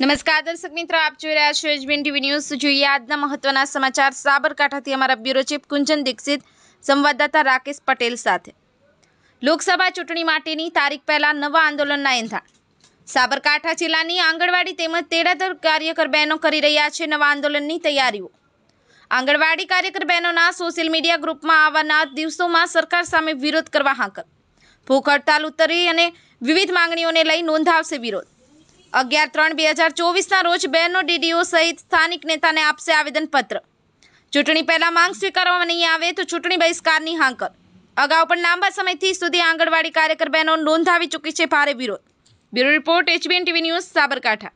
નમસ્કાર દર્શક મિત્રો આપ જોઈ રહ્યા છો એજબીન ટીવી ન્યૂઝ જોઈએ આજના મહત્વના સમાચાર સાબરકાંઠાથી અમારા બ્યુરો ચીફ કુંજન દીક્ષિત સંવાદદાતા રાકેશ પટેલ સાથે લોકસભા ચૂંટણી માટેની તારીખ પહેલાં નવા આંદોલનના એંધાણ સાબરકાંઠા જિલ્લાની આંગણવાડી તેમજ તેડાતર કાર્યકર બહેનો કરી રહ્યા છે નવા આંદોલનની તૈયારીઓ આંગણવાડી કાર્યકર બહેનોના સોશિયલ મીડિયા ગ્રુપમાં આવવાના દિવસોમાં સરકાર સામે વિરોધ કરવા હાંકર ભૂખ હડતાલ ઉતરી અને વિવિધ માંગણીઓને લઈ નોંધાવશે વિરોધ અગિયાર ત્રણ બે હજાર ચોવીસના રોજ બેનો ડીડીઓ સહિત સ્થાનિક નેતાને આપશે આવેદનપત્ર ચૂંટણી પહેલાં માંગ સ્વીકારવામાં નહીં આવે તો ચૂંટણી બહિષ્કારની હાંકર અગાઉ પણ લાંબા સમયથી સુધી આંગણવાડી કાર્યકર બહેનો નોંધાવી ચૂકી છે ભારે વિરોધ bureau report HBN TV news Sabarkantha